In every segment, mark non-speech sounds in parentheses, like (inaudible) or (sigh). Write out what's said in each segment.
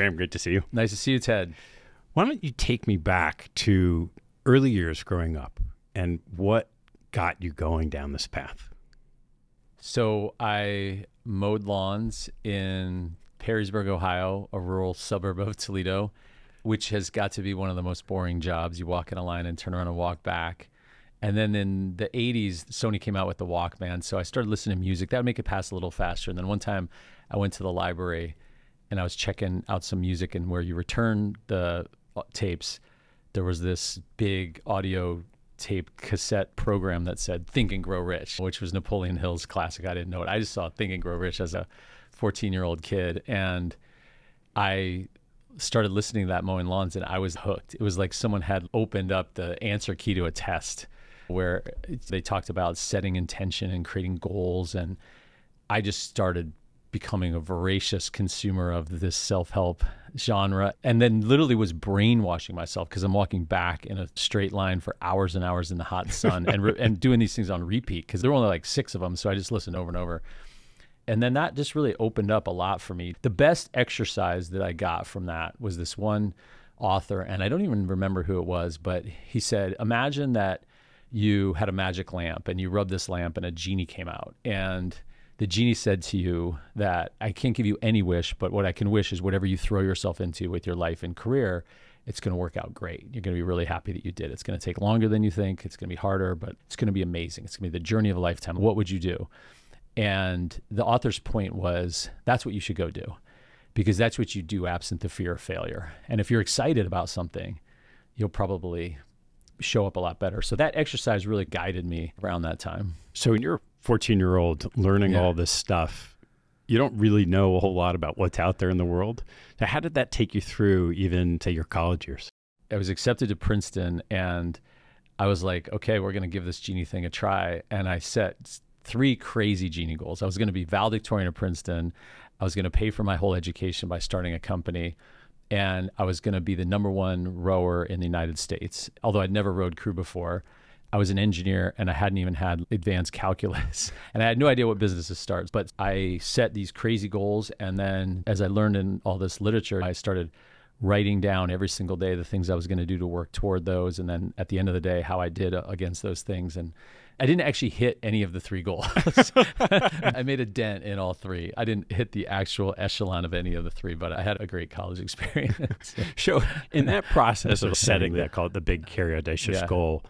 Graham, great to see you. Nice to see you, Ted. Why don't you take me back to early years growing up and what got you going down this path? So I mowed lawns in Perrysburg, Ohio, a rural suburb of Toledo, which has got to be one of the most boring jobs. You walk in a line and turn around and walk back. And then in the 80s, Sony came out with the Walkman. So I started listening to music. That would make it pass a little faster. And then one time I went to the library and I was checking out some music, and where you return the uh, tapes, there was this big audio tape cassette program that said Think and Grow Rich, which was Napoleon Hill's classic. I didn't know it. I just saw Think and Grow Rich as a 14 year old kid. And I started listening to that mowing lawns and I was hooked. It was like someone had opened up the answer key to a test where they talked about setting intention and creating goals. And I just started becoming a voracious consumer of this self help genre and then literally was brainwashing myself because I'm walking back in a straight line for hours and hours in the hot sun and, re- and doing these things on repeat because there were only like six of them. So I just listened over and over. And then that just really opened up a lot for me. The best exercise that I got from that was this one author, and I don't even remember who it was, but he said, Imagine that you had a magic lamp and you rubbed this lamp and a genie came out. And the genie said to you that I can't give you any wish, but what I can wish is whatever you throw yourself into with your life and career, it's going to work out great. You're going to be really happy that you did. It's going to take longer than you think. It's going to be harder, but it's going to be amazing. It's going to be the journey of a lifetime. What would you do? And the author's point was that's what you should go do because that's what you do absent the fear of failure. And if you're excited about something, you'll probably show up a lot better. So that exercise really guided me around that time. So when you're 14 year old learning yeah. all this stuff, you don't really know a whole lot about what's out there in the world. Now, how did that take you through even to your college years? I was accepted to Princeton and I was like, okay, we're going to give this genie thing a try. And I set three crazy genie goals. I was going to be valedictorian at Princeton. I was going to pay for my whole education by starting a company and I was going to be the number one rower in the United States. Although I'd never rowed crew before, I was an engineer and I hadn't even had advanced (laughs) calculus, and I had no idea what business start. But I set these crazy goals, and then as I learned in all this literature, I started writing down every single day the things I was going to do to work toward those, and then at the end of the day, how I did uh, against those things, and I didn't actually hit any of the three goals. (laughs) I made a dent in all three. I didn't hit the actual echelon of any of the three, but I had a great college experience. (laughs) so in that (laughs) process of setting that called the big carry audacious yeah. goal,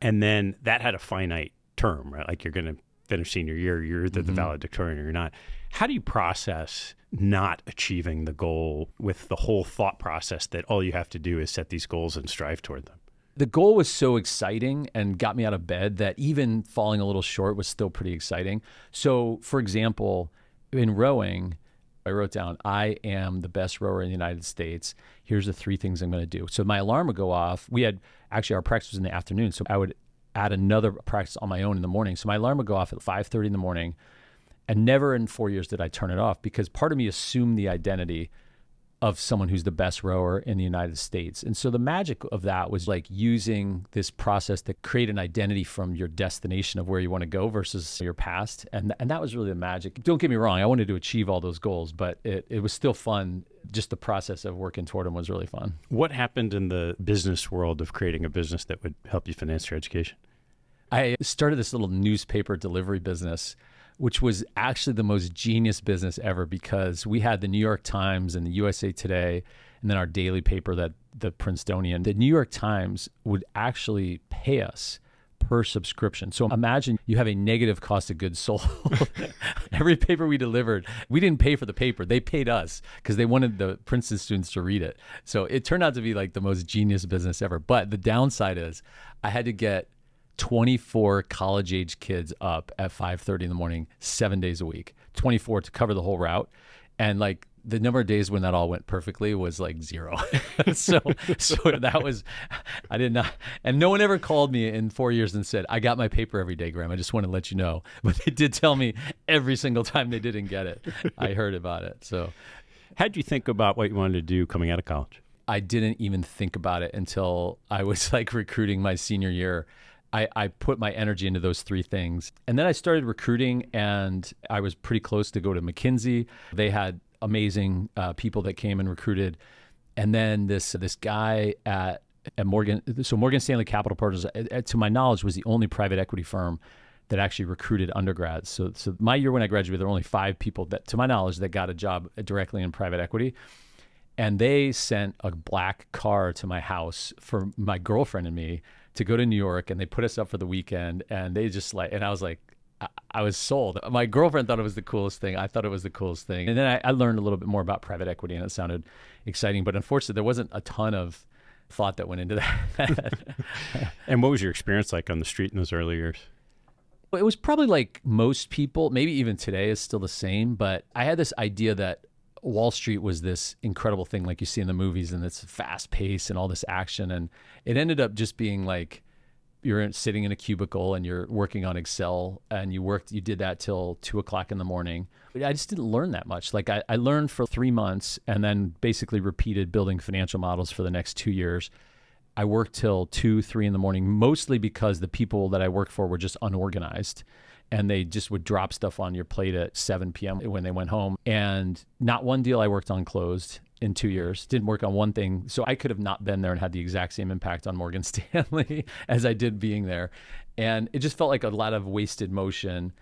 and then that had a finite term, right? Like you're going to finish senior year, you're the, mm-hmm. the valedictorian or you're not. How do you process not achieving the goal with the whole thought process that all you have to do is set these goals and strive toward them? the goal was so exciting and got me out of bed that even falling a little short was still pretty exciting. So, for example, in rowing, I wrote down, I am the best rower in the United States. Here's the three things I'm going to do. So my alarm would go off. We had actually our practice was in the afternoon, so I would add another practice on my own in the morning. So my alarm would go off at 5:30 in the morning, and never in 4 years did I turn it off because part of me assumed the identity of someone who's the best rower in the United States. And so the magic of that was like using this process to create an identity from your destination of where you want to go versus your past. And, and that was really the magic. Don't get me wrong, I wanted to achieve all those goals, but it, it was still fun. Just the process of working toward them was really fun. What happened in the business world of creating a business that would help you finance your education? I started this little newspaper delivery business which was actually the most genius business ever because we had the New York Times and the USA Today and then our daily paper that the Princetonian. The New York Times would actually pay us per subscription. So imagine you have a negative cost of goods sold. (laughs) Every paper we delivered, we didn't pay for the paper. They paid us because they wanted the Princeton students to read it. So it turned out to be like the most genius business ever. But the downside is I had to get 24 college age kids up at 5:30 in the morning, seven days a week, 24 to cover the whole route, and like the number of days when that all went perfectly was like zero. (laughs) so so that was I did not and no one ever called me in 4 years and said, "I got my paper every day, Graham. I just want to let you know." (laughs) But they did tell me every single time they didn't get it. I heard about it. So how would you think about what you wanted to do coming out of college? I didn't even think about it until I was like recruiting my senior year. I, I put my energy into those three things. And then I started recruiting, and I was pretty close to go to McKinsey. They had amazing uh, people that came and recruited. And then this this guy at, at Morgan, so Morgan Stanley Capital Partners, uh, uh, to my knowledge, was the only private equity firm that actually recruited undergrads. So, so my year when I graduated, there were only five people that, to my knowledge, that got a job directly in private equity. And they sent a black car to my house for my girlfriend and me to go to New York and they put us up for the weekend and they just like, and I was like, I, was sold. My girlfriend thought it was the coolest thing. I thought it was the coolest thing. And then I, I learned a little bit more about private equity and it sounded exciting. But unfortunately, there wasn't a ton of thought that went into that. (laughs) and what was your experience like on the street in those early years? It was probably like most people, maybe even today is still the same, but I had this idea that Wall Street was this incredible thing, like you see in the movies, and it's fast pace and all this action. And it ended up just being like you're sitting in a cubicle and you're working on Excel, and you worked, you did that till two o'clock in the morning. I just didn't learn that much. Like I, I learned for three months and then basically repeated building financial models for the next two years. I worked till two, three in the morning, mostly because the people that I worked for were just unorganized and they just would drop stuff on your plate at 7 p.m. when they went home. And not one deal I worked on closed in two years. Didn't work on one thing. So I could have not been there and had the exact same impact on Morgan (laughs) Stanley as I did being there. And it just felt like a lot of wasted motion.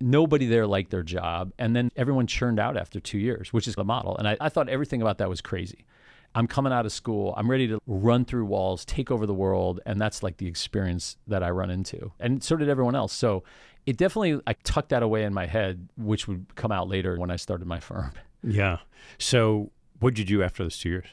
Nobody there liked their job. And then everyone churned out after two years, which is the model. And I, I thought everything about that was crazy. I'm coming out of school. I'm ready to run through walls, take over the world. And that's like the experience that I run into. And so did everyone else. So it definitely I tucked that away in my head, which would come out later when I started my firm. Yeah. So what did you do after those two years?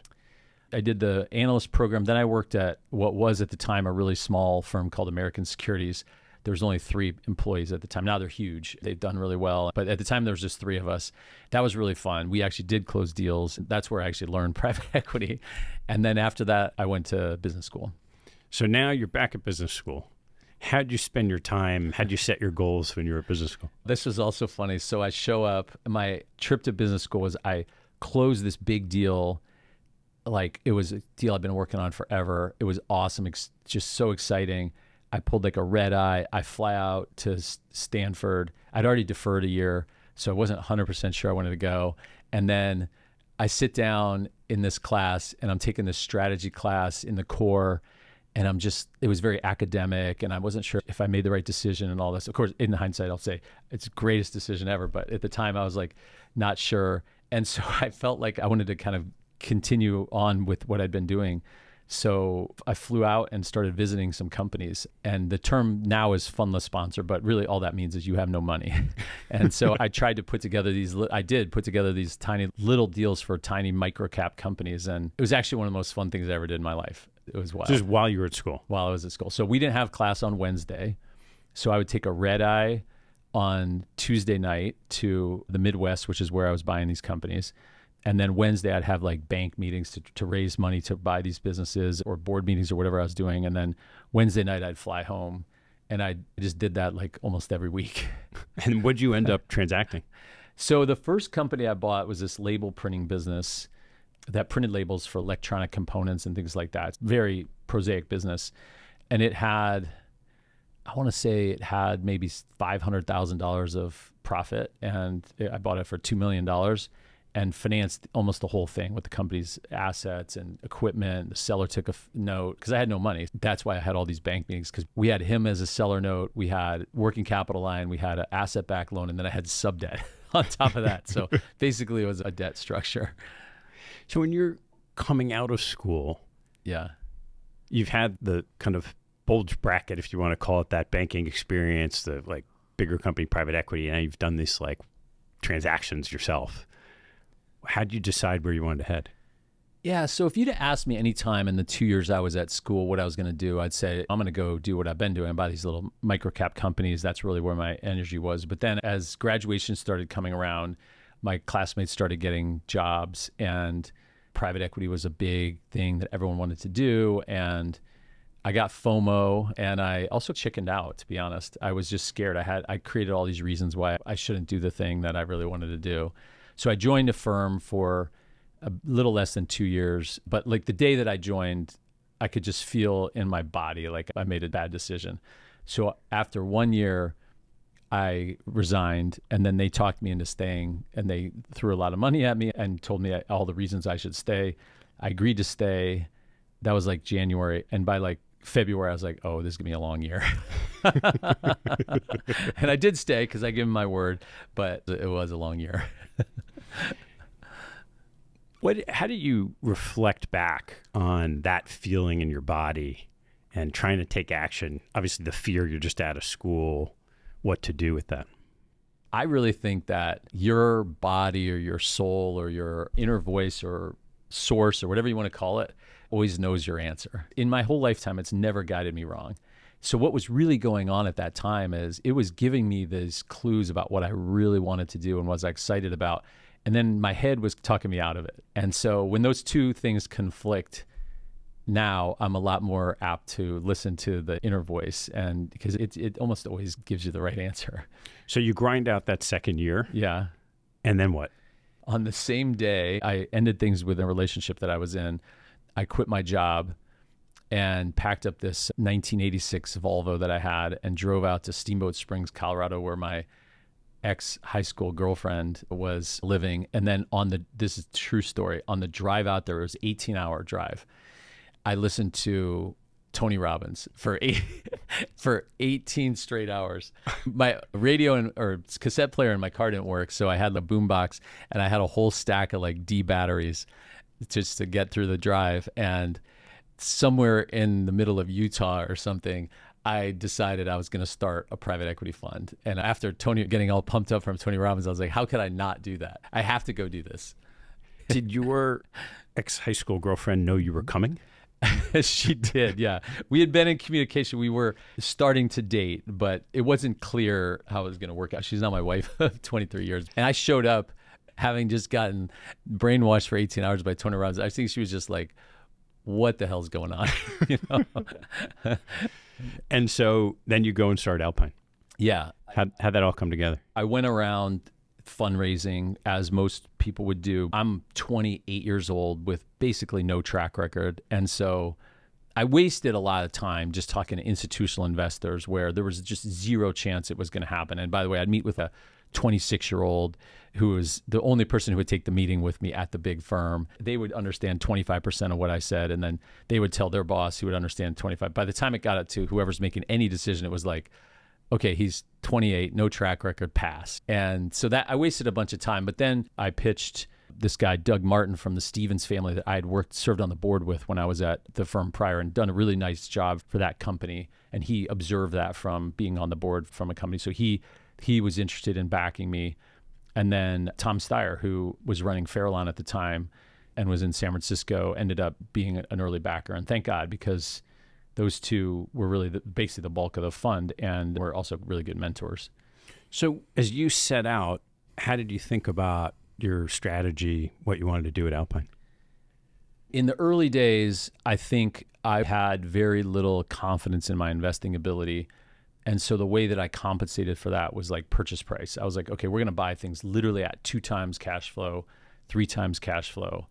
I did the analyst program. Then I worked at what was at the time a really small firm called American Securities. There was only three employees at the time. Now they're huge. They've done really well. But at the time, there was just three of us. That was really fun. We actually did close deals. That's where I actually learned (laughs) private equity. And then after that, I went to business school. So now you're back at business school how'd you spend your time? How'd you set your goals when you were at business school? This is also funny. So I show up. My trip to business school was I closed this big deal. Like it was a deal I've been working on forever. It was awesome. It's just so exciting. I pulled like a red eye. I fly out to Stanford. I'd already deferred a year, so I wasn't 100% sure I wanted to go. And then I sit down in this class and I'm taking this strategy class in the core and I'm just it was very academic and I wasn't sure if I made the right decision and all this. Of course, in hindsight, I'll say it's the greatest decision ever, but at the time I was like not sure. And so (laughs) I felt like I wanted to kind of continue on with what I'd been doing. So I flew out and started visiting some companies. And the term now is fundless sponsor, but really all that means is you have no money. (laughs) and so I tried to put together these, I did put together these tiny little deals for tiny micro cap companies. And it was actually one of the most fun things I ever did in my life it was wild. Just while you were at school. While I was at school. So we didn't have class on Wednesday. So I would take a red eye on Tuesday night to the Midwest, which is where I was buying these companies. And then Wednesday, I'd have like bank meetings to, to raise money to buy these businesses or board meetings or whatever I was doing. And then Wednesday night, I'd fly home. And I just did that like almost every week. (laughs) and what'd you end up (laughs) transacting? So the first company I bought was this label printing business that printed labels for electronic components and things like that. Very prosaic business. And it had, I want to say it had maybe $500,000 of profit. And I bought it for $2 million and financed almost the whole thing with the company's assets and equipment. The seller took a f- note because I had no money. That's why I had all these bank meetings because we had him as a seller note, we had working capital line, we had an asset back loan, and then I had sub debt (laughs) on top of that. so (laughs) basically, it was a debt structure. So when you're coming out of school, yeah, you've had the kind of bulge bracket, if you want to call it that, banking experience, the like bigger company, private equity, and you've done this like transactions yourself. How did you decide where you wanted to head? Yeah, so if you'd asked me any time in the two years I was at school what I was going to do, I'd say I'm going to go do what I've been doing, buy these little microcap companies. That's really where my energy was. But then as graduation started coming around, my classmates started getting jobs and private equity was a big thing that everyone wanted to do and I got FOMO and I also chickened out to be honest. I was just scared. I had I created all these reasons why I shouldn't do the thing that I really wanted to do. So I joined a firm for a little less than 2 years, but like the day that I joined, I could just feel in my body like I made a bad decision. So after 1 year, I resigned, and then they talked me into staying, and they threw a lot of money at me and told me all the reasons I should stay. I agreed to stay. That was like January, and by like February, I was like, "Oh, this is gonna be a long year," (laughs) and I did stay because I gave him my word. But it was a long year. (laughs) what? How do you reflect back on that feeling in your body and trying to take action? Obviously, the fear you're just out of school what to do with that. I really think that your body or your soul or your inner voice or source or whatever you want to call it always knows your answer. In my whole lifetime, it's never guided me wrong. So, what was really going on at that time is it was giving me these clues about what I really wanted to do and was excited about. And then my head was talking me out of it. And so, when those two things conflict, now I'm a lot more apt to listen to the inner voice and because it it almost always gives you the right answer. So you grind out that second year. Yeah. And then what? On the same day, I ended things with a relationship that I was in. I quit my job and packed up this 1986 Volvo that I had and drove out to Steamboat Springs, Colorado, where my ex high school girlfriend was living. And then on the this is true story on the drive out there, it was 18 hour drive. I listened to Tony Robbins for (laughs) eight, for 18 straight hours. My radio and or cassette player in my car didn't work, so I had the boombox and I had a whole stack of like D batteries just to get through the drive and somewhere in the middle of Utah or something, I decided I was going to start a private equity fund. And after Tony getting all pumped up from Tony Robbins, I was like, how could I not do that? I have to go do this. Did your (laughs) ex high school girlfriend know you were coming? (laughs) she did, yeah. We had been in communication. We were starting to date, but it wasn't clear how it was going to work out. She's not my wife (laughs) of 23 years. And I showed up having just gotten brainwashed for 18 hours by Tony Robbins. I think she was just like, what the hell's going on? (laughs) you know? and so then you go and start Alpine. Yeah. How, how'd that all come together? I went around fundraising as most people would do. I'm 28 years old with basically no track record. And so I wasted a lot of time just talking to institutional investors where there was just zero chance it was going to happen. And by the way, I'd meet with a 26 year old who was the only person who would take the meeting with me at the big firm. They would understand 25% of what I said, and then they would tell their boss who would understand 25. By the time it got up to whoever's making any decision, it was like, okay, he's 28, no track record, pass. And so that I wasted a bunch of time. But then I pitched this guy Doug Martin from the Stevens family that I had worked served on the board with when I was at the firm prior and done a really nice job for that company and he observed that from being on the board from a company so he he was interested in backing me and then Tom Steyer who was running Fairlawn at the time and was in San Francisco ended up being an early backer and thank God because those two were really the, basically the bulk of the fund and were also really good mentors. So, as you set out, how did you think about your strategy, what you wanted to do at Alpine? In the early days, I think I had very little confidence in my investing ability. And so the way that I compensated for that was like purchase price. I was like, okay, we're going to buy things literally at two times cash flow, three times cash flow.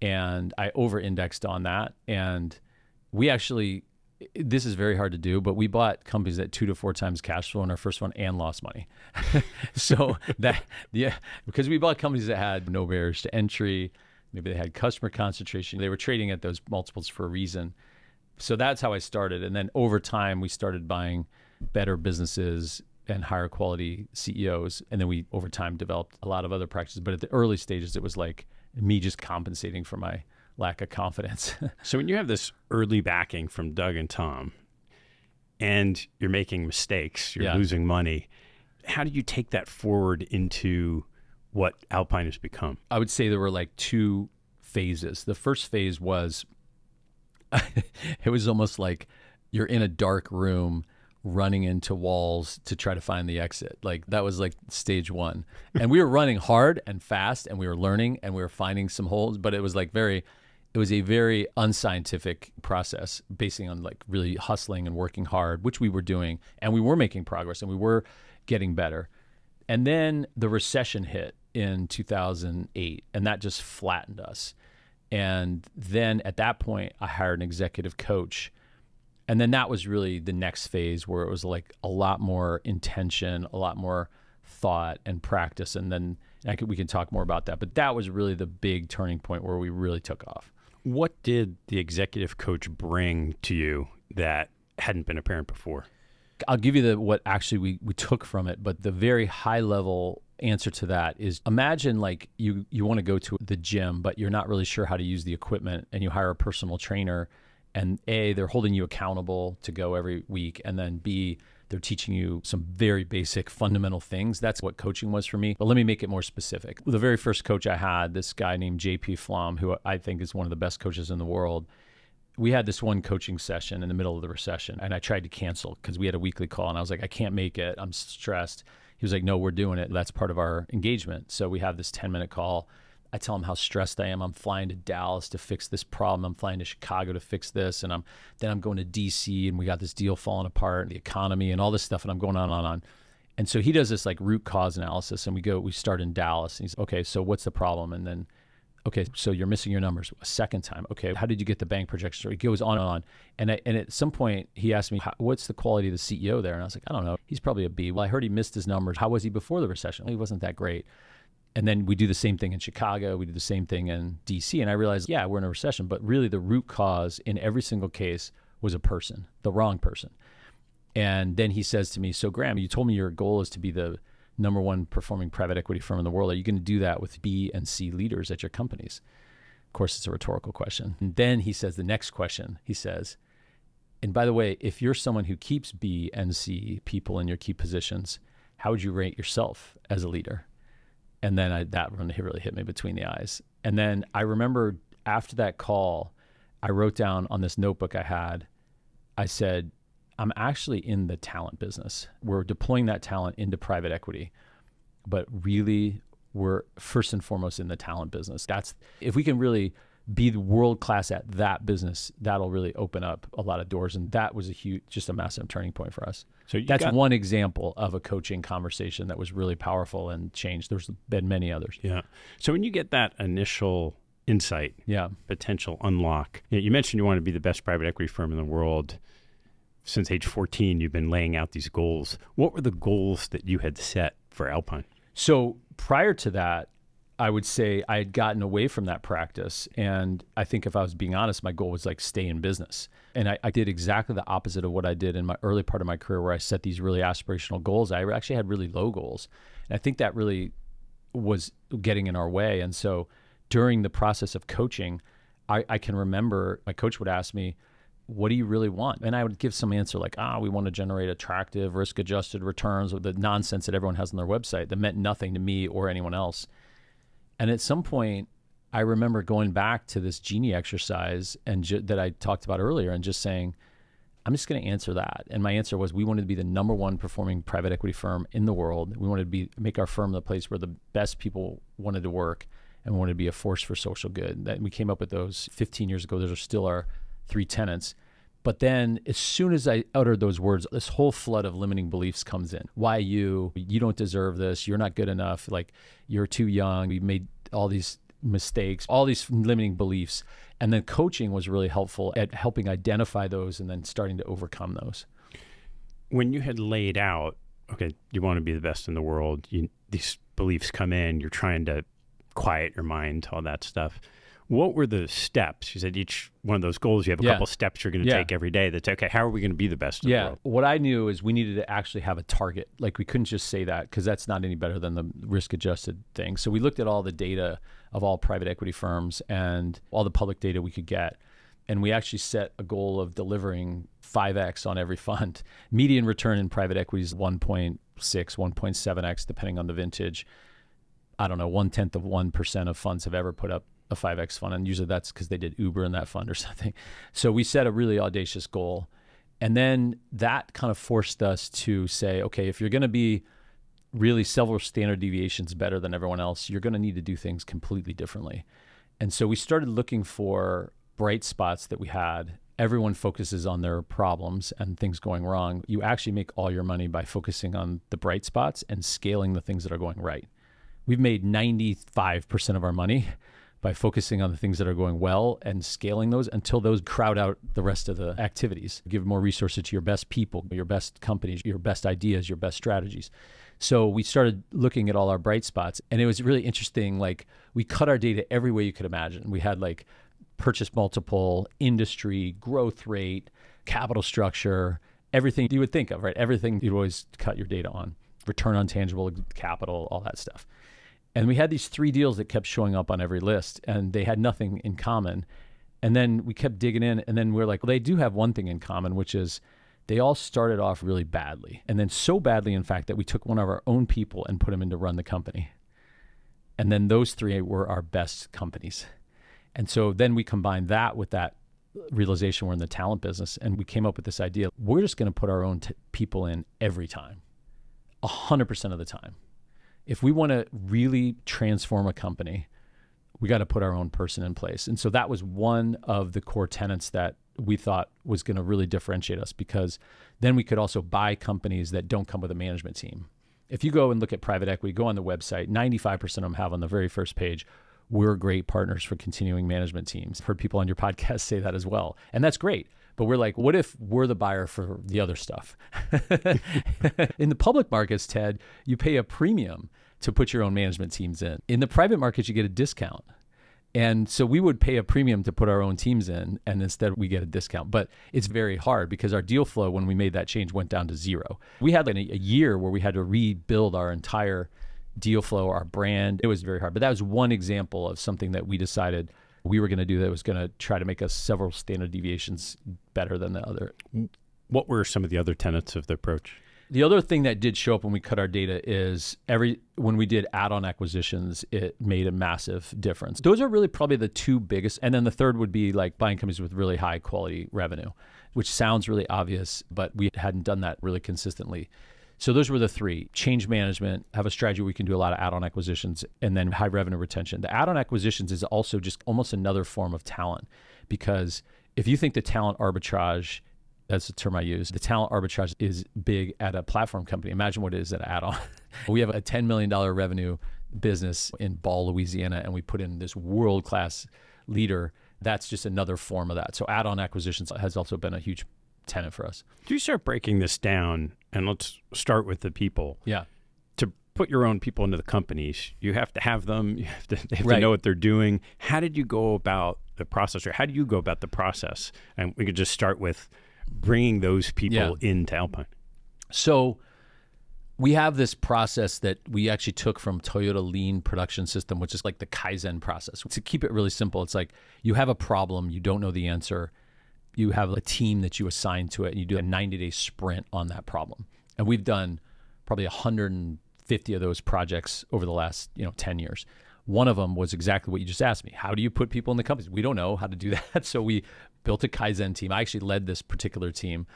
And I over indexed on that. And we actually this is very hard to do, but we bought companies at two to four times cash flow in our first one and lost money. (laughs) so that, yeah, because we bought companies that had no barriers to entry. Maybe they had customer concentration. They were trading at those multiples for a reason. So that's how I started. And then over time, we started buying better businesses and higher quality CEOs. And then we, over time, developed a lot of other practices. But at the early stages, it was like me just compensating for my lack of confidence. (laughs) so when you have this early backing from Doug and Tom, and you're making mistakes, you're yeah. losing money. How do you take that forward into what Alpine has become? I would say there were like two phases. The first phase was (laughs) it was almost like you're in a dark room running into walls to try to find the exit. Like that was like stage 1. And we were running hard and fast and we were learning and we were finding some holes, but it was like very it was a very unscientific process basing on like really hustling and working hard which we were doing and we were making progress and we were getting better and then the recession hit in 2008 and that just flattened us and then at that point i hired an executive coach and then that was really the next phase where it was like a lot more intention a lot more thought and practice and then I could, we can talk more about that but that was really the big turning point where we really took off what did the executive coach bring to you that hadn't been apparent before? I'll give you the what actually we, we took from it, but the very high level answer to that is imagine like you you want to go to the gym, but you're not really sure how to use the equipment and you hire a personal trainer and A, they're holding you accountable to go every week, and then B, they're teaching you some very basic fundamental things. That's what coaching was for me. But let me make it more specific. The very first coach I had, this guy named JP Flom, who I think is one of the best coaches in the world, we had this one coaching session in the middle of the recession and I tried to cancel because we had a weekly call and I was like, I can't make it. I'm stressed. He was like, No, we're doing it. That's part of our engagement. So we have this 10 minute call I tell them how stressed I am. I'm flying to Dallas to fix this problem. I'm flying to Chicago to fix this, and I'm then I'm going to D.C. and we got this deal falling apart, and the economy, and all this stuff, and I'm going on and on. on. And so he does this like root cause analysis, and we go we start in Dallas, and he's okay. So what's the problem? And then okay, so you're missing your numbers a second time. Okay, how did you get the bank projections? It goes on and on. And, I, and at some point, he asked me, what's the quality of the CEO there? And I was like, I don't know. He's probably a B. Well, I heard he missed his numbers. How was he before the recession? he wasn't that great. And then we do the same thing in Chicago, we do the same thing in DC. And I realized, yeah, we're in a recession, but really the root cause in every single case was a person, the wrong person. And then he says to me, So, Graham, you told me your goal is to be the number one performing private equity firm in the world. Are you going to do that with B and C leaders at your companies? Of course, it's a rhetorical question. And then he says, The next question, he says, and by the way, if you're someone who keeps B and C people in your key positions, how would you rate yourself as a leader? and then I, that one really hit me between the eyes. And then I remember after that call, I wrote down on this notebook I had, I said, I'm actually in the talent business. We're deploying that talent into private equity, but really, we're first and foremost in the talent business. That's if we can really be the world class at that business, that'll really open up a lot of doors. And that was a huge, just a massive turning point for us. So that's got, one example of a coaching conversation that was really powerful and changed. There's been many others. Yeah. So when you get that initial insight, yeah, potential unlock, you, you mentioned you want to be the best private equity firm in the world. Since age 14, you've been laying out these goals. What were the goals that you had set for Alpine? So prior to that, I would say I had gotten away from that practice. And I think if I was being honest, my goal was like stay in business. And I, I, did exactly the opposite of what I did in my early part of my career, where I set these really aspirational goals. I actually had really low goals. And I think that really was getting in our way. And so during the process of coaching, I, I can remember my coach would ask me, what do you really want? And I would give some answer like, ah, we want to generate attractive risk adjusted returns or the nonsense that everyone has on their website that meant nothing to me or anyone else. And at some point, I remember going back to this genie exercise and ju- that I talked about earlier and just saying, I'm just going to answer that. And my answer was, we wanted to be the number one performing private equity firm in the world. We wanted to be make our firm the place where the best people wanted to work, and we wanted to be a force for social good. That we came up with those 15 years ago. Those are still our three tenants. But then, as soon as I uttered those words, this whole flood of limiting beliefs comes in. Why you? You don't deserve this. You're not good enough. Like, you're too young. You made all these mistakes, all these limiting beliefs. And then coaching was really helpful at helping identify those and then starting to overcome those. When you had laid out, okay, you want to be the best in the world, you, these beliefs come in, you're trying to quiet your mind, all that stuff what were the steps? You said each one of those goals, you have a yeah. couple steps you're going to yeah. take every day. That's okay. How are we going to be the best? Yeah. The what I knew is we needed to actually have a target. Like we couldn't just say that because that's not any better than the risk adjusted thing. So we looked at all the data of all private equity firms and all the public data we could get. And we actually set a goal of delivering 5x on every fund. (laughs) Median return in private equity is 1.6, 1.7x, depending on the vintage. I don't know, one tenth of 1% of funds have ever put up a 5x fund, and usually that's because they did Uber in that fund or (laughs) something. So we set a really audacious goal, and then that kind of forced us to say, okay, if you're going to be really several standard deviations better than everyone else, you're going to need to do things completely differently. And so we started looking for bright spots that we had. Everyone focuses on their problems and things going wrong. You actually make all your money by focusing on the bright spots and scaling the things that are going right. We've made 95% of our money by focusing on the things that are going well and scaling those until those crowd out the rest of the activities. Give more resources to your best people, your best companies, your best ideas, your best strategies. So we started looking at all our bright spots and it was really interesting. Like we cut our data every way you could imagine. We had like purchase multiple, industry, growth rate, capital structure, everything you would think of, right? Everything you'd always cut your data on, return on tangible capital, all that stuff. And we had these three deals that kept showing up on every list, and they had nothing in common. And then we kept digging in, and then we we're like, well, they do have one thing in common, which is they all started off really badly. And then so badly, in fact, that we took one of our own people and put him in to run the company. And then those three were our best companies. And so then we combined that with that realization we're in the talent business. And we came up with this idea we're just going to put our own t- people in every time, 100% of the time if we want to really transform a company, we got to put our own person in place. And so that was one of the core tenets that we thought was going to really differentiate us because then we could also buy companies that don't come with a management team. If you go and look at private equity, go on the website, 95% of them have on the very first page, we're great partners for continuing management teams. I've heard people on your (laughs) podcast say that as well. And that's great but we're like, what if we're the buyer for the other stuff? (laughs) in the public markets, Ted, you pay a premium to put your own management teams in. In the private markets, you get a discount. And so we would pay a premium to put our own teams in, and instead we get a discount. But it's very hard because our deal flow, when we made that change, went down to zero. We had like a year where we had to rebuild our entire deal flow, our brand. It was very hard. But that was one example of something that we decided we were going to do that was going to try to make us several standard deviations better than the other. What were some of the other tenets of the approach? The other thing that did show up when we cut our data is every when we did add-on acquisitions, it made a massive difference. Those are really probably the two biggest, and then the third would be like buying companies with really high quality revenue, which sounds really obvious, but we hadn't done that really consistently. So those were the three change management, have a strategy where we can do a lot of add on acquisitions, and then high revenue retention. The add on acquisitions is also just almost another form of talent because if you think the talent arbitrage, that's the term I use, the talent arbitrage is big at a platform company. Imagine what it is at add on. (laughs) we have a $10 million revenue business in Ball, Louisiana, and we put in this world class leader. That's just another form of that. So add on acquisitions has also been a huge tenant for us. Do you start breaking this down, and let's start with the people. Yeah. To put your own people into the companies, you have to have them. (laughs) You have to, they have right. to know what they're doing. How did you go about the process, or how do you go about the process? And we could just start with bringing those people yeah. into Alpine. So we have this process that we actually took from Toyota Lean Production System, which is like the Kaizen process. To keep it really simple, it's like you have a problem, you don't know the answer, you have a team that you assign to it and you do a 90 day sprint on that problem. And we've done probably 150 of those projects over the last, you know, 10 years. One of them was exactly what you just asked me. How do you put people in the companies? We don't know how to do (laughs) that. So we built a Kaizen team. I actually led this particular team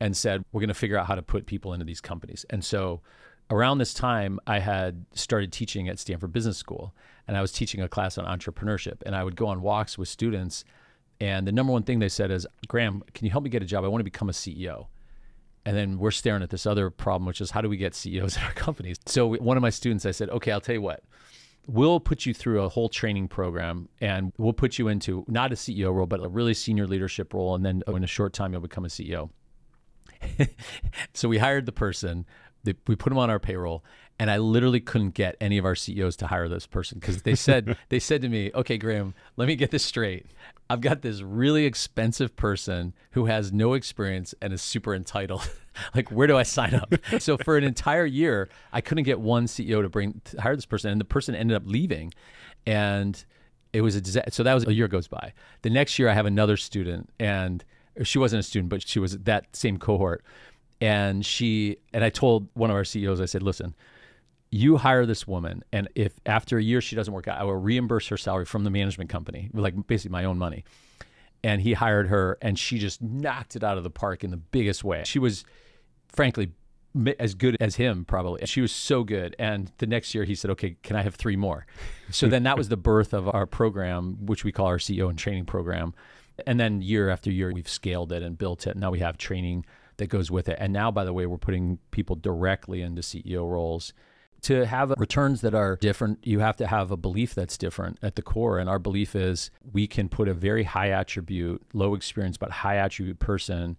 and said, we're going to figure out how to put people into these companies. And so around this time, I had started teaching at Stanford Business School and I was teaching a class on entrepreneurship. And I would go on walks with students and the number one thing they said is, Graham, can you help me get a job? I want to become a CEO. And then we're staring at this other problem, which is how do we get CEOs (laughs) at our companies? So one of my students, I said, okay, I'll tell you what, we'll put you through a whole training program and we'll put you into not a CEO role, but a really senior leadership role. And then in a short time, you'll become a CEO. (laughs) so we hired the person, we put him on our payroll and I literally couldn't get any of our CEOs to hire this person because they said (laughs) they said to me, "Okay, Graham, let me get this straight. I've got this really expensive person who has no experience and is super entitled. (laughs) like, where do I sign up?" so (laughs) for an entire year, I couldn't get one CEO to bring to hire this person, and the person ended up leaving, and it was a disaster. So that was a year goes by. The next year, I have another student, and she wasn't a student, but she was that same cohort. And she and I told one of our CEOs, I said, "Listen, you hire this woman, and if after a year she doesn't work out, I will reimburse her salary from the management company, like basically my own money. And he hired her, and she just knocked it out of the park in the biggest way. She was, frankly, as good as him probably she was so good and the next year he said okay can i have three more (laughs) so then that was the birth of our program which we call our ceo and training program and then year after year we've scaled it and built it now we have training that goes with it and now by the way we're putting people directly into ceo roles to have returns that are different, you have to have a belief that's different at the core. And our belief is we can put a very high attribute, low experience, but high attribute person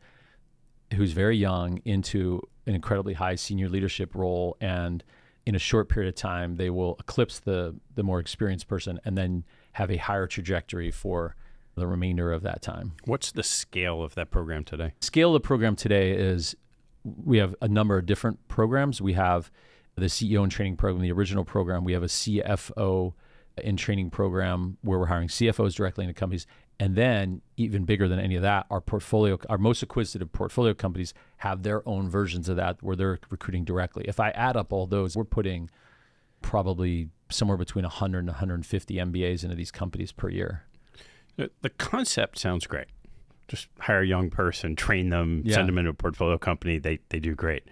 who's very young into an incredibly high senior leadership role. And in a short period of time, they will eclipse the, the more experienced person and then have a higher trajectory for the remainder of that time. What's the scale of that program today? Scale of the program today is we have a number of different programs. We have the CEO and training program, the original program. We have a CFO in training program where we're hiring CFOs directly into companies. And then, even bigger than any of that, our portfolio, our most acquisitive portfolio companies have their own versions of that where they're recruiting directly. If I add up all those, we're putting probably somewhere between 100 and 150 MBAs into these companies per year. Uh, the concept sounds great. Just hire a young person, train them, yeah. send them into a portfolio company. They, they do great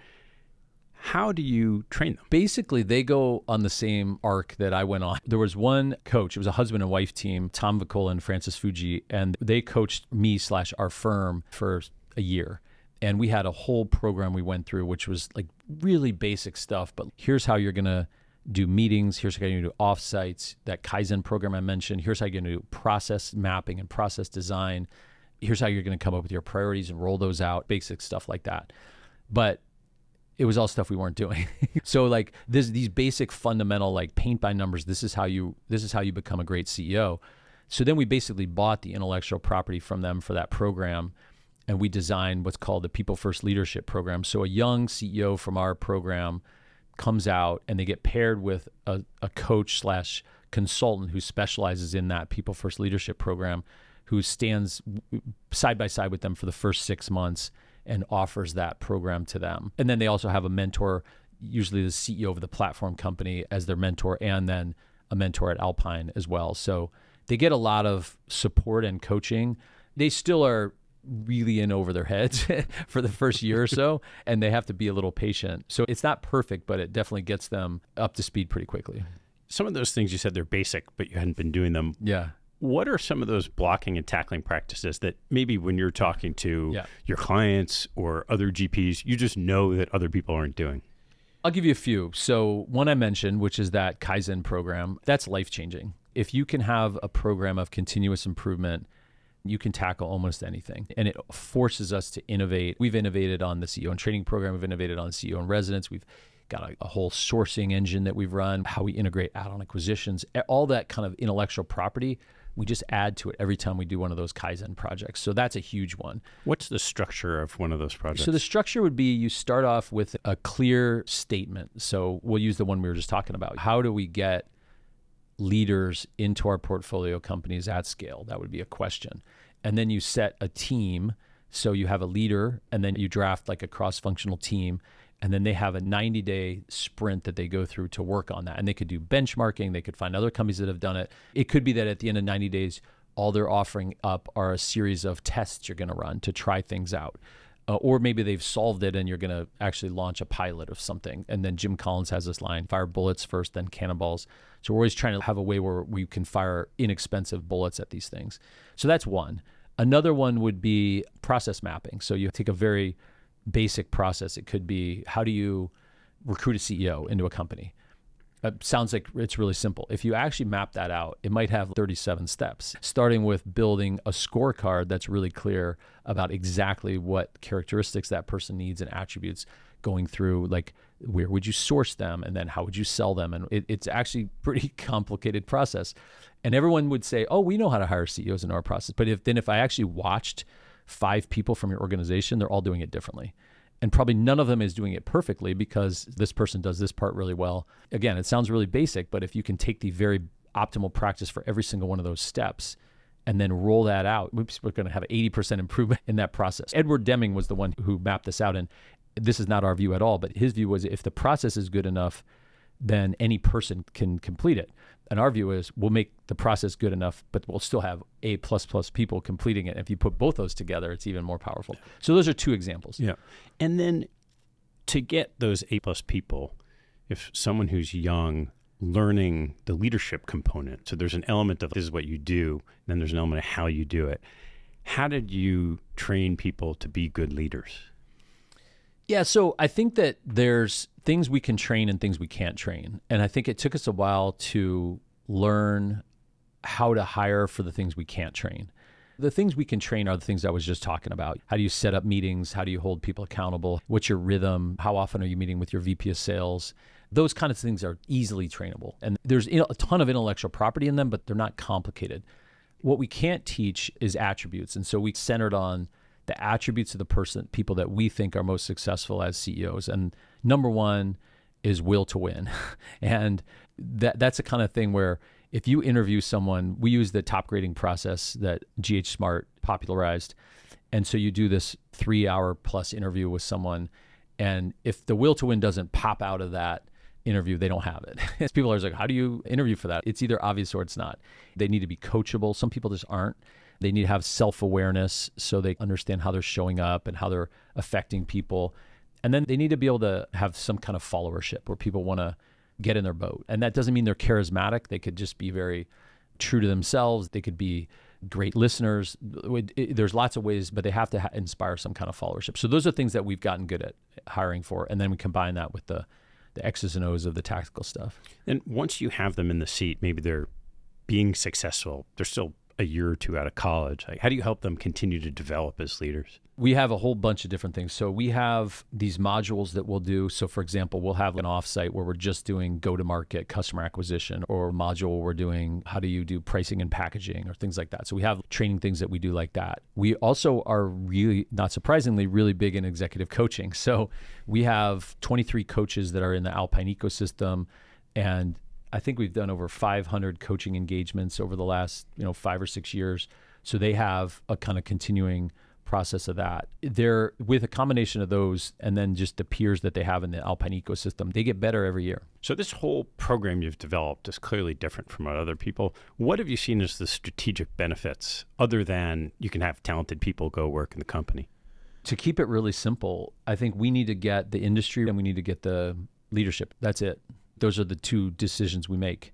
how do you train them? Basically, they go on the same arc that I went on. There was one coach, it was a husband and wife team, Tom Vicola and Francis Fuji, and they coached me slash our firm for a year. And we had a whole program we went through, which was like really basic stuff, but here's how you're going to do meetings. Here's how you do offsites, that Kaizen program I mentioned. Here's how you're going to do process mapping and process design. Here's how you're going to come up with your priorities and roll those out, basic stuff like that. But it was all stuff we weren't doing. (laughs) so like this these basic fundamental like paint by numbers, this is how you this is how you become a great CEO. So then we basically bought the intellectual property from them for that program and we designed what's called the People First Leadership Program. So a young CEO from our program comes out and they get paired with a, a coach slash consultant who specializes in that People First Leadership Program who stands side by side with them for the first six months and offers that program to them. And then they also have a mentor, usually the CEO of the platform company as their mentor, and then a mentor at Alpine as well. So they get a lot of support and coaching. They still are really in over their heads (laughs) for the first year or so, (laughs) and they have to be a little patient. So it's not perfect, but it definitely gets them up to speed pretty quickly. Some of those things you said they're basic, but you hadn't been doing them. Yeah what are some of those blocking and tackling practices that maybe when you're talking to yeah. your clients or other GPs, you just know that other people aren't doing? I'll give you a few. So, one I mentioned, which is that Kaizen program, that's life changing. If you can have a program of continuous improvement, you can tackle almost anything. And it forces us to innovate. We've innovated on the CEO and training program, we've innovated on CEO and residence, we've got a, a, whole sourcing engine that we've run, how we integrate add on acquisitions, all that kind of intellectual property we just add to it every time we do one of those Kaizen projects. So that's a huge one. What's the structure of one of those projects? So the structure would be you start off with a clear statement. So we'll use the one we were just talking about. How do we get leaders into our portfolio companies at scale? That would be a question. And then you set a team. So you have a leader and then you draft like a cross functional team and then they have a 90 day sprint that they go through to work on that and they could do benchmarking they could find other companies that have done it it could be that at the end of 90 days all they're offering up are a series of tests you're going to run to try things out uh, or maybe they've solved it and you're going to actually launch a pilot of something and then jim collins has this line fire bullets first then cannonballs so we're always trying to have a way where we can fire inexpensive bullets at these things so that's one another one would be process mapping so you take a very basic process. It could be how do you recruit a CEO into a company? It uh, sounds like it's really simple. If you actually map that out, it might have 37 steps, starting with building a scorecard that's really clear about exactly what characteristics that person needs and attributes going through like where would you source them and then how would you sell them and it, it's actually (laughs) pretty complicated process and everyone would say oh we know how to hire ceos in our process but if then if i actually watched five people from your organization, they're all doing it differently. And probably none of them is doing it perfectly because this person does this part really well. Again, it sounds really basic, but if you can take the very optimal practice for every single one of those steps, and then roll that out, we're going to have 80% improvement (laughs) in that process. Edward Deming was the one who mapped this out. And this is not our view at all, but his view was if the process is good enough, then any person can complete it. And our view is we'll make the process good enough, but we'll still have A plus plus people completing it. And if you put both those together, it's even more powerful. So those are two examples. Yeah. And then to get those A plus people, if someone who's young learning the leadership component, so there's an element of this is what you do, then there's an element of how you do it. How did you train people to be good leaders? Yeah, so I think that there's things we can train and things we can't train. And I think it took us a while to learn how to hire for the things we can't train. The things we can train are the things I was just talking about. How do you set up meetings? How do you hold people accountable? What's your rhythm? How often are you meeting with your VP of sales? Those kind of things are easily trainable. And there's a ton of intellectual property in them, but they're not complicated. What we can't teach is attributes. And so we centered on the attributes of the person, people that we think are most successful as CEOs. And number one is will to win. (laughs) and that that's the kind of thing where if you interview someone, we use the top grading process that GH Smart popularized. And so you do this three hour plus interview with someone. And if the will to win doesn't pop out of that interview, they don't have it. (laughs) people are like, how do you interview for that? It's either obvious or it's not. They need to be coachable. Some people just aren't. They need to have self awareness so they understand how they're showing up and how they're affecting people. And then they need to be able to have some kind of followership where people want to get in their boat. And that doesn't mean they're charismatic. They could just be very true to themselves. They could be great listeners. there's lots of ways, but they have to ha- inspire some kind of followership. So those are things that we've gotten good at hiring for, and then we combine that with the the X's and O's of the tactical stuff. And once you have them in the seat, maybe they're being successful. They're still a year or two out of college. Like, how do you help them continue to develop as leaders? we have a whole bunch of different things. So we have these modules that we'll do. So for example, we'll have an offsite where we're just doing go to market customer acquisition or module we're doing how do you do pricing and packaging or things like that. So we have training things that we do like that. We also are really not surprisingly really big in executive coaching. So we have 23 coaches that are in the Alpine ecosystem and I think we've done over 500 coaching engagements over the last, you know, 5 or 6 years. So they have a kind of continuing process of that. They're with a combination of those and then just the peers that they have in the alpine ecosystem, they get better every year. So this whole program you've developed is clearly different from what other people. What have you seen as the strategic benefits other than you can have talented people go work in the company? To keep it really simple, I think we need to get the industry and we need to get the leadership. That's it. Those are the two decisions we make.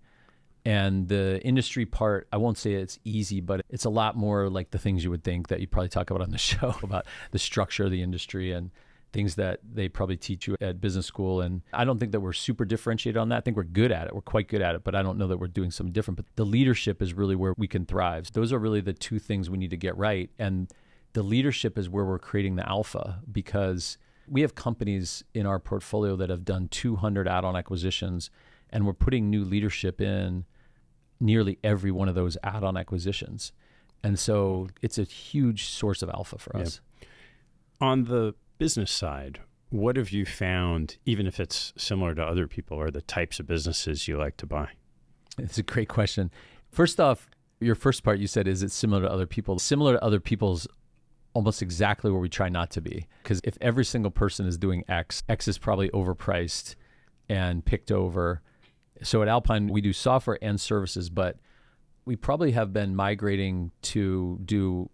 And the industry part, I won't say it's easy, but it's a lot more like the things you would think that you probably talk about on the (laughs) show about the structure of the industry and things that they probably teach you at business school. And I don't think that we're super differentiated on that. I think we're good at it. We're quite good at it, but I don't know that we're doing something different. But the leadership is really where we can thrive. Those are really the two things we need to get right. And the leadership is where we're creating the alpha because we have companies in our portfolio that have done 200 add on acquisitions and we're putting new leadership in nearly every one of those add-on acquisitions. And so it's a huge source of alpha for us. Yep. On the business side, what have you found, even if it's similar to other people, or the types of businesses you like to buy? It's a great question. First off, your first part you said, is it similar to other people? Similar to other people's almost exactly where we try not to be. Because if every single person is doing X, X is probably overpriced and picked over so at Alpine, we do software and services, but we probably have been migrating to do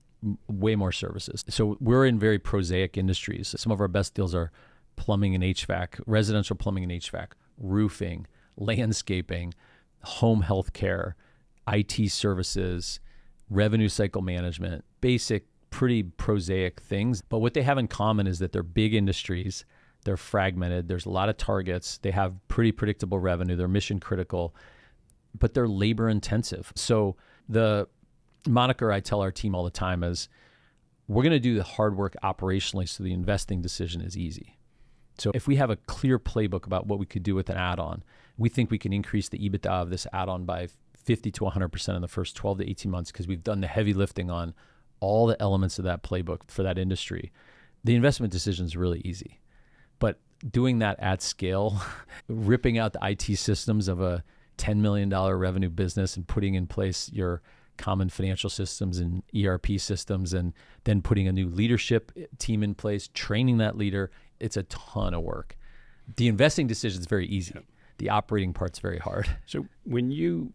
way more services. So we're in very prosaic industries. Some of our best deals are plumbing and HVAC, residential plumbing and HVAC, roofing, landscaping, home health care, IT services, revenue cycle management, basic, pretty prosaic things. But what they have in common is that they're big industries they're fragmented. There's a lot of targets. They have pretty predictable revenue. They're mission critical, but they're labor intensive. So the moniker I tell our team all the time is we're going to do the hard work operationally so the investing decision is easy. So if we have a clear playbook about what we could do with an add-on, we think we can increase the EBITDA of this add-on by 50 to 100% in the first 12 to 18 months because we've done the heavy lifting on all the elements of that playbook for that industry. The investment decision is really easy. But doing that at scale, (laughs) ripping out the IT systems of a $10 million revenue business and putting in place your common financial systems and ERP systems, and then putting a new leadership team in place, training that leader, it's a ton of work. The investing decision is very easy. Yeah. The operating part's very hard. (laughs) So when you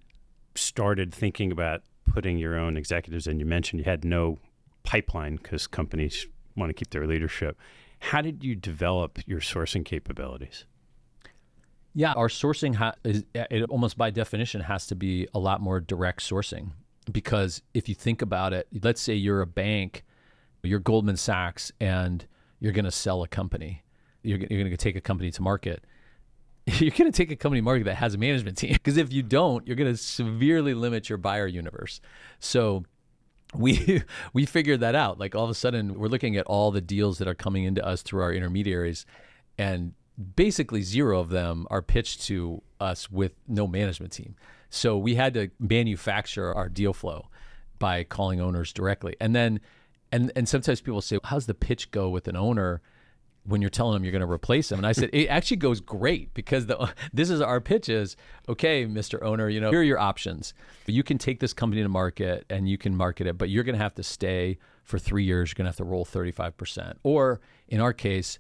started thinking about putting your own executives in, you mentioned you had no pipeline because companies want to keep their leadership. How did you develop your sourcing capabilities? Yeah, our sourcing ha- is uh, it almost by definition has to be a lot more direct sourcing because if you think about it, let's say you're a bank, you're Goldman Sachs, and you're going to sell a company. You're, you're going to take a company to market. (laughs) You're going to take a company market that has a management team because if you don't, you're going to severely limit your buyer universe. So we (laughs) we figured that out. Like all of a sudden, we're looking at all the deals that are coming into us through our intermediaries, and basically zero of them are pitched to us with no management team. So we had to manufacture our deal flow by calling owners directly, and then and and sometimes people say, "How's the pitch go with an owner?" when you're telling them you're going to replace them. And I said, it actually goes great because the, (laughs) this is our pitch is, okay, Mr. Owner, you know, here are your options. You can take this company to market and you can market it, but you're going to have to stay for three years. You're going to have to roll 35%. Or in our case,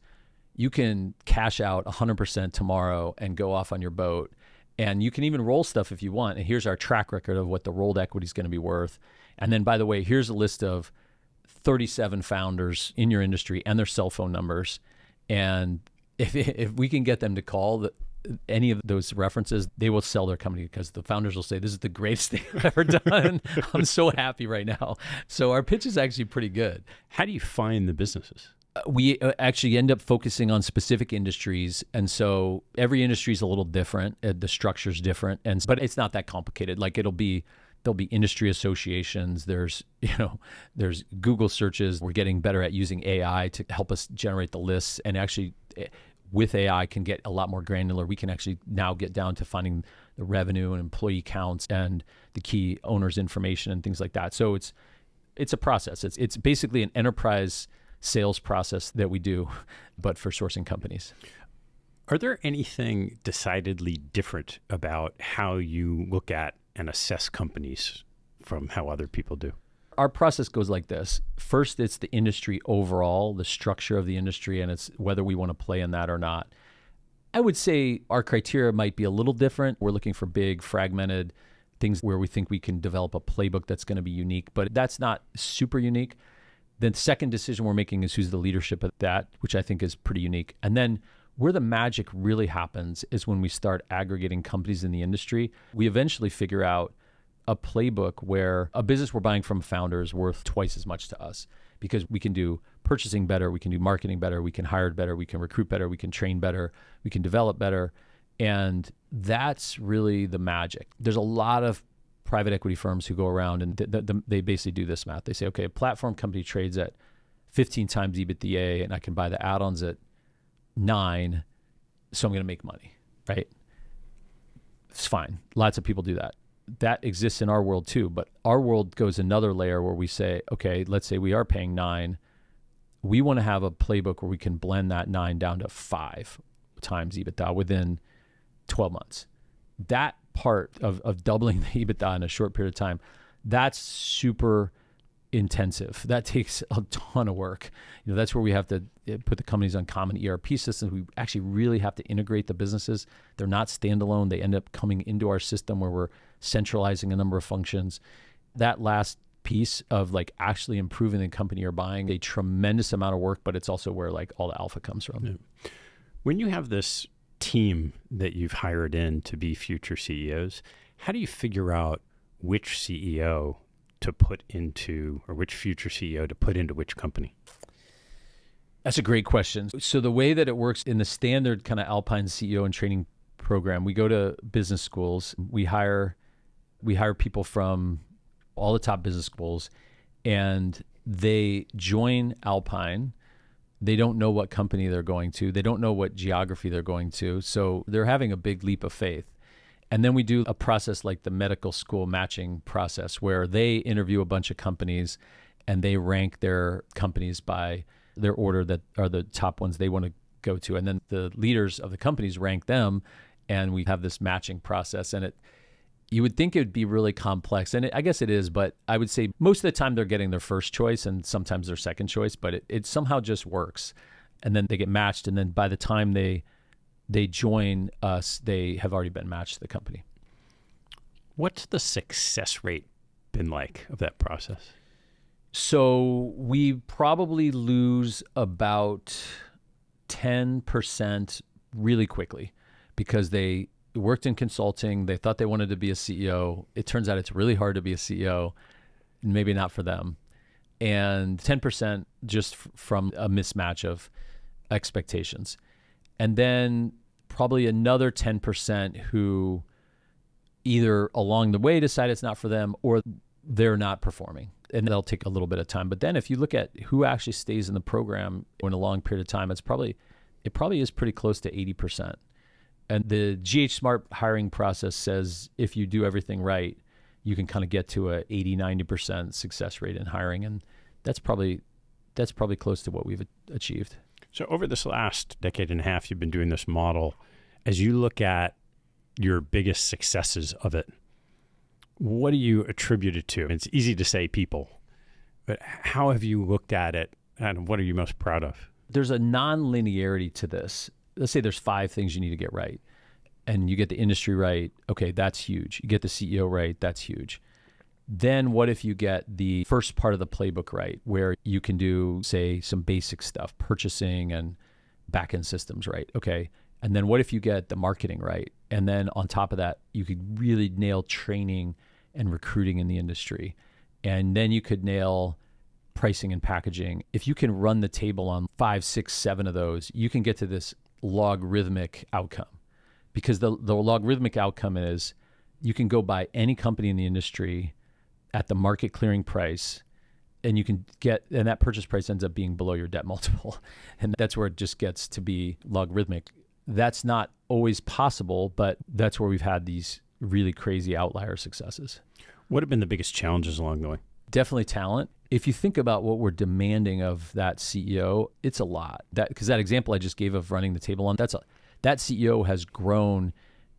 you can cash out 100% tomorrow and go off on your boat. And you can even roll stuff if you want. And here's our track record of what the rolled equity is going to be worth. And then, by the way, here's a list of 37 founders in your industry and their cell phone numbers and if, (laughs) if we can get them to call the, any of those references, they will sell their company because the founders will say, This is the greatest (laughs) thing I've ever done. (laughs) I'm so happy right now. So our pitch is actually pretty good. How do you find the businesses? Uh, we uh, actually end up focusing on specific industries and so every industry is a little different The the structure's different and but it's not that complicated like it'll be there'll be industry associations there's (laughs) you know there's google searches we're getting better at using ai to help us generate the lists and actually eh, with ai can get a lot more granular we can actually now get down to finding the revenue and employee counts and the key owners information and things like that so it's it's a process it's it's basically an enterprise sales process that we do (laughs) but for sourcing companies are there anything decidedly different about how you look at and assess companies from how other people do? Our process goes like this. First, it's the industry overall, the structure of the industry, and it's whether we want to play in that or not. I would say our criteria might be a little different. We're looking for big, fragmented things where we think we can develop a playbook that's going to be unique, but that's not super unique. The second decision we're making is who's the leadership at that, which I think is pretty unique. And then where the magic really happens is when we start aggregating companies in the industry. We eventually figure out a playbook where a business we're buying from founders worth twice as much to us because we can do purchasing better, we can do marketing better, we can hire better, we can recruit better, we can train better, we can develop better. And that's really the magic. There's a lot of private equity firms who go around and th- th- they basically do this math. They say, okay, a platform company trades at 15 times EBITDA and I can buy the add ons at nine, so I'm going to make money, right? It's fine. Lots of people do that. That exists in our world too, but our world goes another layer where we say, okay, let's say we are paying nine. We want to have a playbook where we can blend that nine down to five times EBITDA within 12 months. That part of, of doubling (laughs) the EBITDA in a short period of time, that's super intensive. That takes a ton of work. You know, that's where we have to eh, put the companies on common ERP systems. We actually really have to integrate the businesses. They're not standalone. They end up coming into our system where we're centralizing a number of functions. That last piece of like actually improving the company you're buying a tremendous amount of work, but it's also where like all the alpha comes from. Yeah. When you have this team that you've hired in to be future CEOs, how do you figure out which CEO to put into, or which future CEO to put into which company? That's a great question. So, the way that it works in the standard kind of Alpine CEO and training program, we go to business schools, we hire we hire people from all the top business schools and they join Alpine. They don't know what company they're going to. They don't know what geography they're going to. So they're having a big leap of faith. And then we do a process like the medical school matching process where they interview a bunch of companies and they rank their companies by their order that are the top ones they want to go to. And then the leaders of the companies rank them and we have this matching process and it you would think it would be really complex and it, i guess it is but i would say most of the time they're getting their first choice and sometimes their second choice but it, it somehow just works and then they get matched and then by the time they they join us, they have already been matched to the company. What's the success rate been like of that process? So we probably lose about 10% really quickly because they worked in consulting. They thought they wanted to be a CEO. It turns out it's really hard to be a CEO, maybe not for them. And 10% just from a mismatch of expectations and then probably another 10% who either along the way decide it's not for them or they're not performing and they'll take a little bit of time but then if you look at who actually stays in the program in a long period of time it's probably it probably is pretty close to 80% and the gh smart hiring process says if you do everything right you can kind of get to a 80 90% success rate in hiring and that's probably that's probably close to what we've achieved so over this last decade and a half, you've been doing this model. As you look at your biggest successes of it, what do you attribute it to? It's easy to say people, but how have you looked at it and what are you most proud of? There's a non-linearity to this. Let's say there's five things you need to get right and you get the industry right. Okay, that's huge. You get the CEO right. That's huge. Then what if you get the first part of the playbook right, where you can do, say, some basic stuff, purchasing and backend systems right? Okay. And then what if you get the marketing right? And then on top of that, you could really nail training and recruiting in the industry. And then you could nail pricing and packaging. If you can run the table on five, six, seven of those, you can get to this logarithmic outcome. Because the, the logarithmic outcome is you can go buy any company in the industry at the market clearing price and you can get and that purchase price ends up being below your debt multiple (laughs) and that's where it just gets to be logarithmic that's not always possible but that's where we've had these really crazy outlier successes what have been the biggest challenges along the way definitely talent if you think about what we're demanding of that ceo it's a lot that because that example i just gave of running the table on that's a, that ceo has grown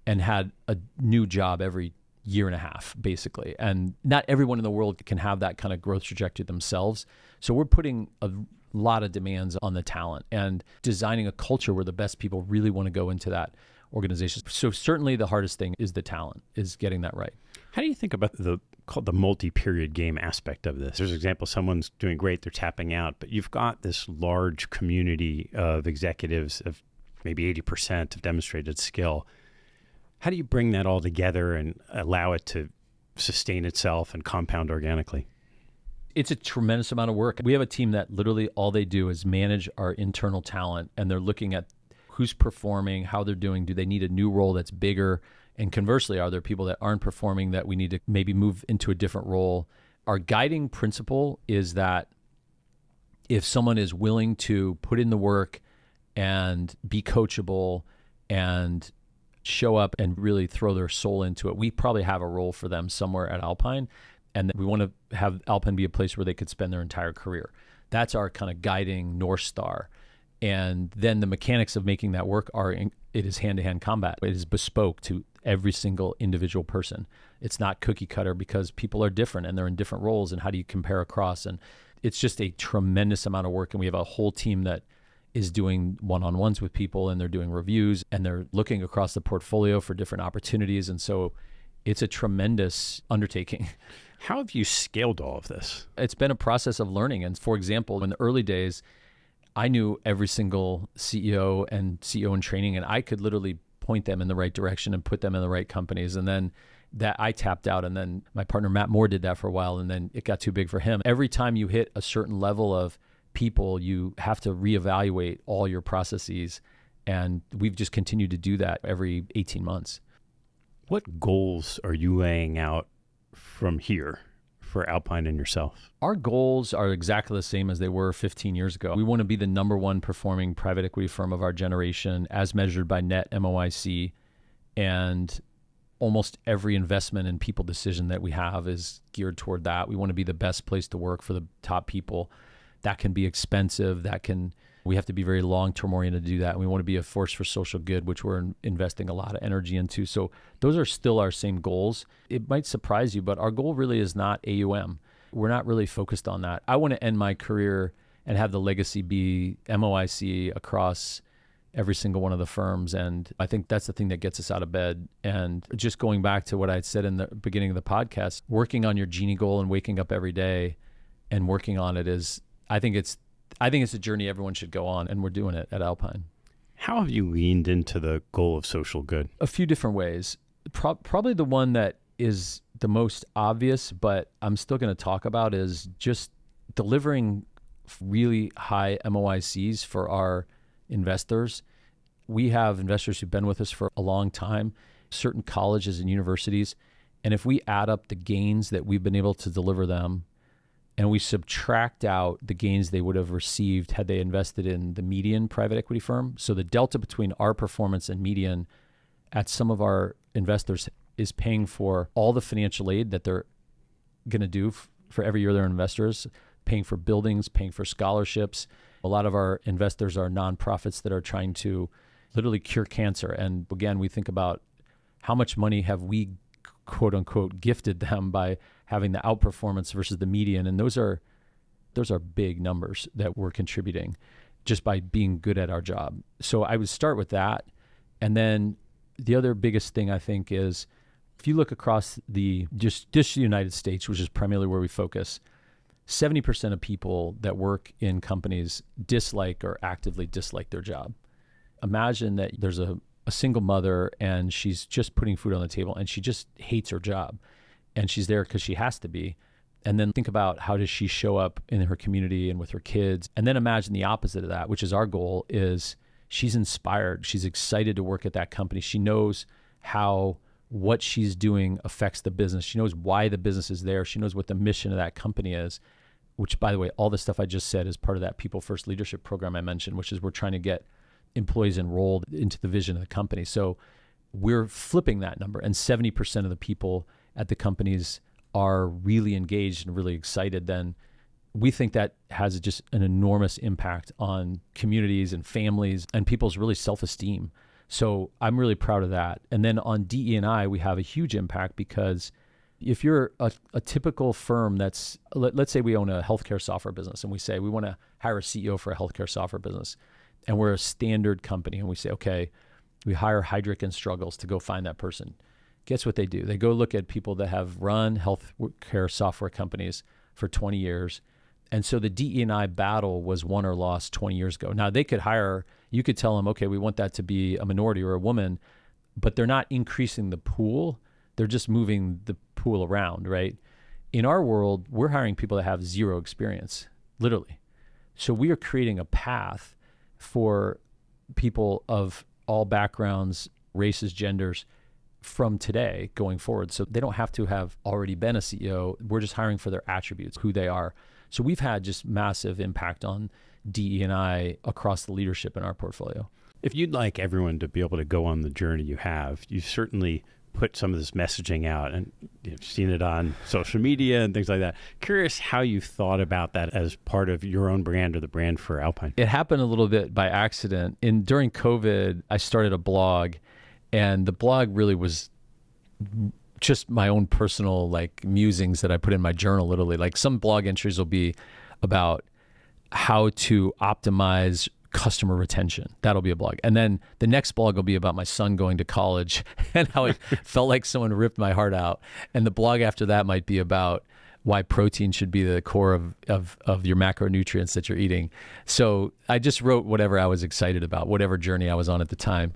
and had a new job every year and a half, basically. And not everyone in the world can have that kind of growth trajectory themselves. So we're putting a lot of demands on the talent and designing a culture where the best people really want to go into that organization. So certainly the hardest thing is the talent, is getting that right. How do you think about the called the multi-period game aspect of this. There's an example someone's doing great, they're tapping out, but you've got this large community of executives of maybe 80% of demonstrated skill how do you bring that all together and allow it to sustain itself and compound organically? It's a tremendous amount of work. We have a team that literally all they do is manage our internal talent and they're looking at who's performing, how they're doing, do they need a new role that's bigger? And conversely, are there people that aren't performing that we need to maybe move into a different role? Our guiding principle is that if someone is willing to put in the work and be coachable and show up and really throw their soul into it. We probably have a role for them somewhere at Alpine, and we want to have Alpine be a place where they could spend their entire career. That's our kind of guiding north star. And then the mechanics of making that work are in, it is hand to hand combat. It is bespoke to every single individual person. It's not cookie cutter because people are different and they're in different roles. And how do you compare across? And it's just a tremendous amount of work. And we have a whole team that is doing one on ones with people and they're doing reviews and they're looking across the portfolio for different opportunities. And so it's a tremendous undertaking. (laughs) How have you scaled all of this? It's been a process of learning. And for example, in the early days, I knew every single CEO and CEO in training, and I could literally point them in the right direction and put them in the right companies. And then that I tapped out. And then my partner, Matt Moore, did that for a while. And then it got too big for him. Every time you hit a certain level of people, you have to reevaluate all your processes. And we've just continued to do that every 18 months. What goals are you laying out from here for Alpine and yourself? Our goals are exactly the same as they were 15 years ago. We want to be the number one performing private equity firm of our generation as measured by net MOIC. And almost every investment and people decision that we have is geared toward that. We want to be the best place to work for the top people that can be expensive. That can, we have to be very long term oriented to do that. And we want to be a force for social good, which we're investing a lot of energy into. So those are still our same goals. It might surprise you, but our goal really is not AUM. We're not really focused on that. I want to end my career and have the legacy be MOIC across every single one of the firms. And I think that's the thing that gets us out of bed. And just going back to what I said in the beginning of the podcast, working on your genie goal and waking up every day and working on it is I think it's I think it's a journey everyone should go on, and we're doing it at Alpine. How have you leaned into the goal of social good? A few different ways. Pro- probably the one that is the most obvious, but I'm still going to talk about is just delivering really high MOICs for our investors. We have investors who've been with us for a long time, certain colleges and universities. And if we add up the gains that we've been able to deliver them and we subtract out the gains they would have received had they invested in the median private equity firm. So the delta between our performance and median at some of our investors is paying for all the financial aid that they're going to do f- for every year of their investors, paying for buildings, paying for scholarships. A lot of our investors are nonprofits that are trying to literally cure cancer. And again, we think about how much money have we quote unquote gifted them by having the outperformance versus the median, and those are those are big numbers that we're contributing just by being good at our job. So I would start with that, and then the other biggest thing I think is if you look across the just just the United States, which is primarily where we focus, 70% of people that work in companies dislike or actively dislike their job. Imagine that there's a, a single mother and she's just putting food on the table and she just hates her job and she's there because she has to be and then think about how does she show up in her community and with her kids and then imagine the opposite of that which is our goal is she's inspired she's excited to work at that company she knows how what she's doing affects the business she knows why the business is there she knows what the mission of that company is which by the way all the stuff i just said is part of that people first leadership program i mentioned which is we're trying to get employees enrolled into the vision of the company so we're flipping that number and 70% of the people at the companies are really engaged and really excited, then we think that has just an enormous impact on communities and families and people's really self-esteem. So I'm really proud of that. And then on DE&I, we have a huge impact because if you're a, a typical firm that's let, let's say we own a healthcare software business and we say we want to hire a CEO for a healthcare software business and we're a standard company and we say okay, we hire Heidrick and Struggles to go find that person guess what they do? They go look at people that have run healthcare software companies for 20 years. And so the DEI and i battle was won or lost 20 years ago. Now they could hire, you could tell them, okay, we want that to be a minority or a woman, but they're not increasing the pool. They're just moving the pool around, right? In our world, we're hiring people that have zero experience, literally. So we are creating a path for people of all backgrounds, races, genders from today going forward. So they don't have to have already been a CEO. We're just hiring for their attributes, who they are. So we've had just massive impact on DE and I across the leadership in our portfolio. If you'd like everyone to be able to go on the journey you have, you certainly put some of this messaging out and you've seen it on social media and things like that. Curious how you thought about that as part of your own brand or the brand for Alpine. It happened a little bit by accident. And during COVID, I started a blog and the blog really was just my own personal like musings that I put in my journal literally like some blog entries will be about how to optimize customer retention that'll be a blog and then the next blog will be about my son going to college (laughs) and how it (laughs) felt like someone ripped my heart out and the blog after that might be about why protein should be the core of, of, of your macronutrients that you're eating so i just wrote whatever i was excited about whatever journey i was on at the time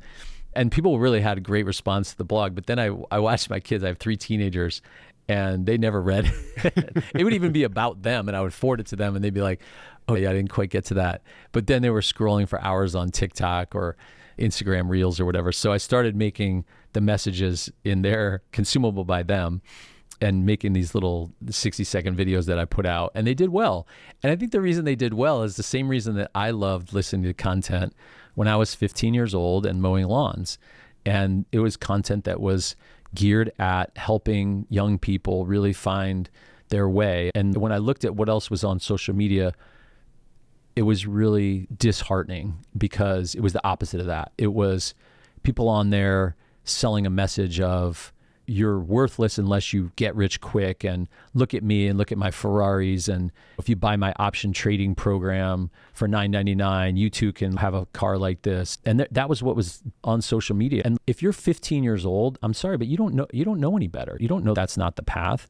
and people really had a great response to the blog. But then I, I watched my kids. I have three teenagers, and they never read. (laughs) it would even be about them, and I would forward it to them, and they'd be like, "Oh yeah, I didn't quite get to that." But then they were scrolling for hours on TikTok or Instagram Reels or whatever. So I started making the messages in there consumable by them and making these little 60 second videos that I put out and they did well. And I think the reason they did well is the same reason that I loved listening to content when I was 15 years old and mowing lawns. And it was content that was geared at helping young people really find their way. And when I looked at what else was on social media, it was really disheartening because it was the opposite of that. It was people on there selling a message of you're worthless unless you get rich quick and look at me and look at my Ferraris and if you buy my option trading program for 9.99 you too can have a car like this and th- that was what was on social media and if you're 15 years old I'm sorry but you don't know you don't know any better you don't know that's not the path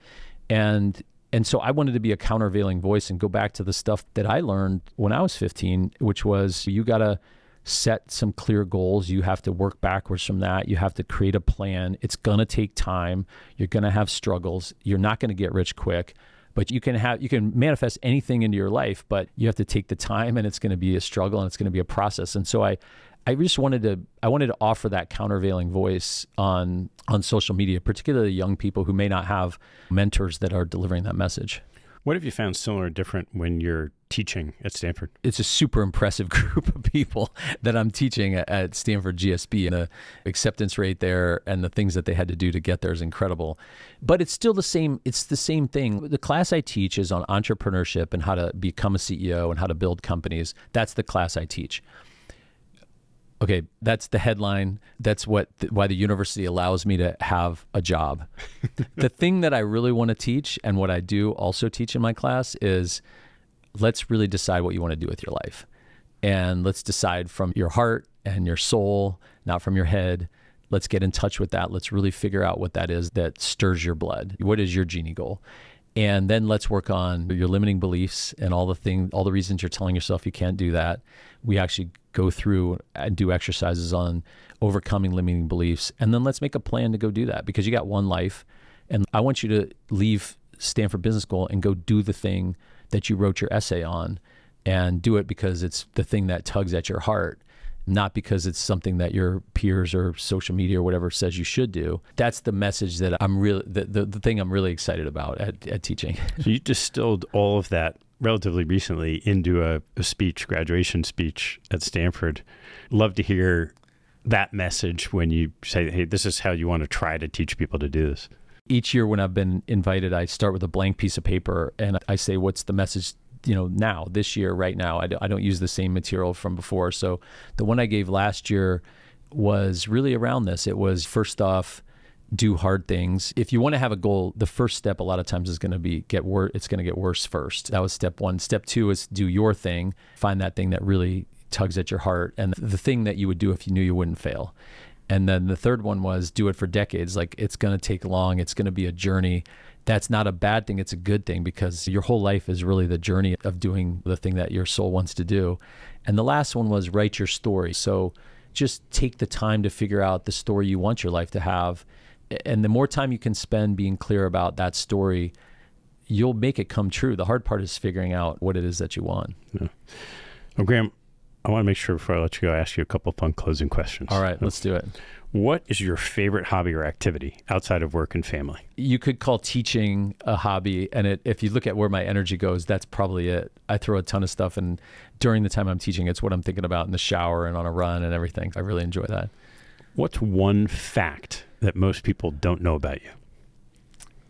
and and so I wanted to be a countervailing voice and go back to the stuff that I learned when I was 15 which was you got to set some clear goals. You have to work backwards from that. You have to create a plan. It's going to take time. You're going to have struggles. You're not going to get rich quick, but you can have you can manifest anything into your life, but you have to take the time and it's going to be a struggle and it's going to be a process. And so I I just wanted to I wanted to offer that countervailing voice on on social media, particularly young people who may not have mentors that are delivering that message. What have you found similar or different when you're teaching at Stanford? It's a super impressive (laughs) group of people that I'm teaching at Stanford GSB, and the acceptance rate there and the things that they had to do to get there is incredible. But it's still the same. It's the same thing. The class I teach is on entrepreneurship and how to become a CEO and how to build companies. That's the class I teach okay, that's the headline. That's what th- why the university allows me to have a job. (laughs) the thing that I really want to teach and what I do also teach in my class is let's really decide what you want to do with your life. And let's decide from your heart and your soul, not from your head. Let's get in touch with that. Let's really figure out what that is that stirs your blood. What is your genie goal? and then let's work on your limiting beliefs and all the thing all the reasons you're telling yourself you can't do that we actually go through and do exercises on overcoming limiting beliefs and then let's make a plan to go do that because you got one life and i want you to leave stanford business school and go do the thing that you wrote your essay on and do it because it's the thing that tugs at your heart not because it's something that your peers or social media or whatever says you should do. That's the message that I'm really, the, the, the thing I'm really excited about at, at teaching. (laughs) So you distilled all of that relatively recently into a, a speech, graduation speech at Stanford. Love to hear that message when you say, hey, this is how you want to try to teach people to do this each year when I've been invited, I start with a blank piece of paper and I say, What's the message you know now this year right now I d- I don't use the same material from before so the one i gave last year was really around this it was first off do hard things if you want to have a goal the first step a lot of times is going to be get worse it's going to get worse first that was step one step two is do your thing find that thing that really tugs at your heart and the thing that you would do if you knew you wouldn't fail and then the third one was do it for decades like it's going to take long it's going to be a journey that's not a bad thing. It's a good thing because your whole life is really the journey of doing the thing that your soul wants to do. And the last one was write your story. So just take the time to figure out the story you want your life to have. And the more time you can spend being clear about that story, you'll make it come true. The hard part is figuring out what it is that you want. Yeah. Well, Graham, I want to make sure before I let you go, I ask you a couple fun closing questions. All right, let's do it. What is your favorite hobby or activity outside of work and family? You could call teaching a hobby, and it, if you look at where my energy goes, that's probably it. I throw a ton of stuff, and during the time I'm teaching, it's what I'm thinking about in the shower and on a run and everything. I really enjoy that. What's one fact that most people don't know about you?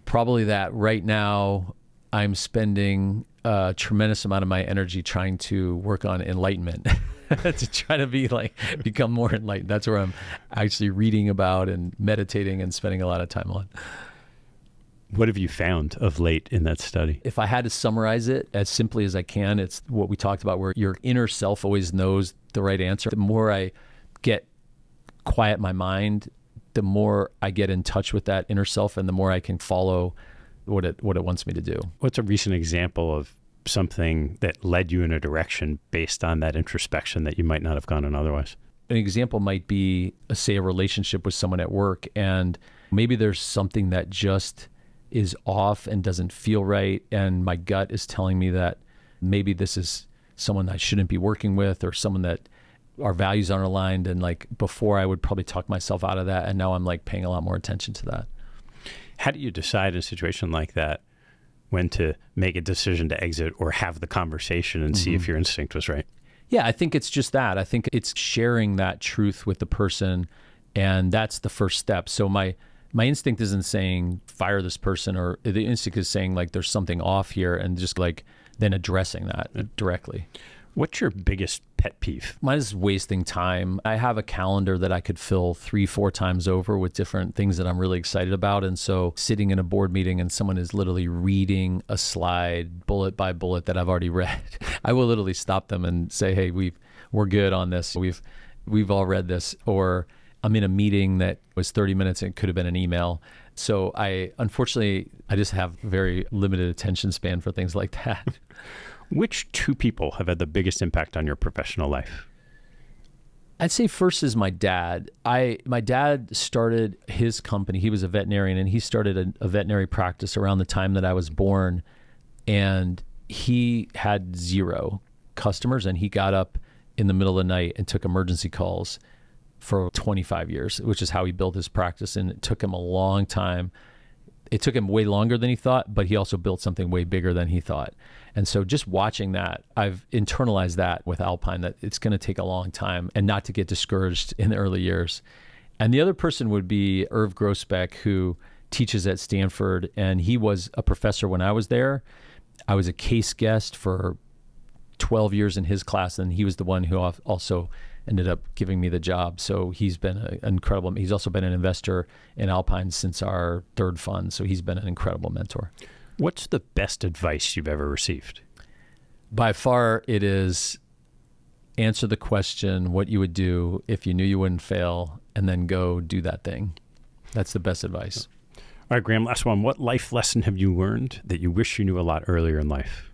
Probably that right now I'm spending a tremendous amount of my energy trying to work on enlightenment. (laughs) (laughs) to try to be like become more enlightened. That's where I'm actually reading about and meditating and spending a lot of time on. What have you found of late in that study? If I had to summarize it as simply as I can, it's what we talked about where your inner self always knows the right answer. The more I get quiet my mind, the more I get in touch with that inner self and the more I can follow what it what it wants me to do. What's a recent example of something that led you in a direction based on that introspection that you might not have gone in otherwise. An example might be, uh, say, a relationship with someone at work, and maybe there's something that just is off and doesn't feel right. And my gut is telling me that maybe this is someone I shouldn't be working with or someone that our values aren't aligned. And like before, I would probably talk myself out of that. And now I'm like paying a lot more attention to that. How do you decide in a situation like that when to make a decision to exit or have the conversation and mm -hmm. see if mm-hmm. your instinct was right. Yeah, I think it's just that. I think it's sharing that truth with the person and that's the first step. So my my instinct isn't saying fire this person or the instinct is saying like there's something off here and just like then addressing that directly. What's your biggest pet peeve? Mine is wasting time. I have a calendar that I could fill three, four times over with different things that I'm really excited about. And so sitting in a board meeting and someone is literally reading a slide bullet by bullet that I've already (laughs) read, I will literally stop them and say, Hey, we've we're good on this. We've we've all read this or I'm in a meeting that was 30 minutes and it could have been an email. So I unfortunately I just have very limited attention span for things like that. (laughs) Which two people have had the biggest impact on your professional life? I'd say first is my dad. I my dad started his company. He was a veterinarian, and he started a, a veterinary practice around the time that I was born, and he had zero customers, and he got up in the middle of the night and took emergency calls for 25 years, which is how he built his practice, and it took him a long time it took him way longer than he thought, but he also built something way bigger than he thought. And so just watching that, I've internalized that with Alpine that it's going to take a long time and not to get discouraged in the early years. And the other person would be Irv Grosbeck, who teaches at Stanford, and he was a professor when I was there. I was a case guest for 12 years in his class, and he was the one who also ended up giving me the job. So he's been an incredible. He's also been an investor in Alpine since our third fund. So he's been an incredible mentor. What's the best advice you've ever received? By far, it is answer the question what you would do if you knew you wouldn't fail, and then go do that thing. That's the best advice. All right, Graham, last one. What life lesson have you learned that you wish you knew a lot earlier in life?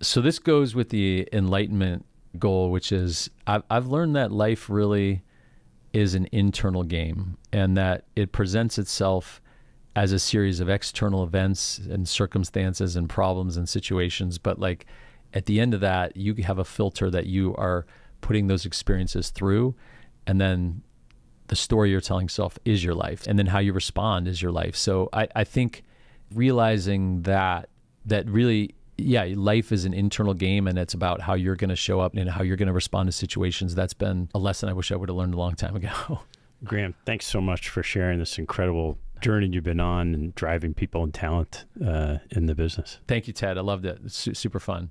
So, this goes with the enlightenment goal, which is I've, I've learned that life really is an internal game and that it presents itself as a series of external events and circumstances and problems and situations. But like at the end of that, you have a filter that you are putting those experiences through. And then the story you're telling self is your life. And then how you respond is your life. So I, I think realizing that that really yeah, life is an internal game and it's about how you're going to show up and how you're going to respond to situations. That's been a lesson I wish I would have learned a long time ago. (laughs) Graham, thanks so much for sharing this incredible journey you've been on and driving people and talent uh, in the business. Thank you, Ted. I loved it. It's su- super fun.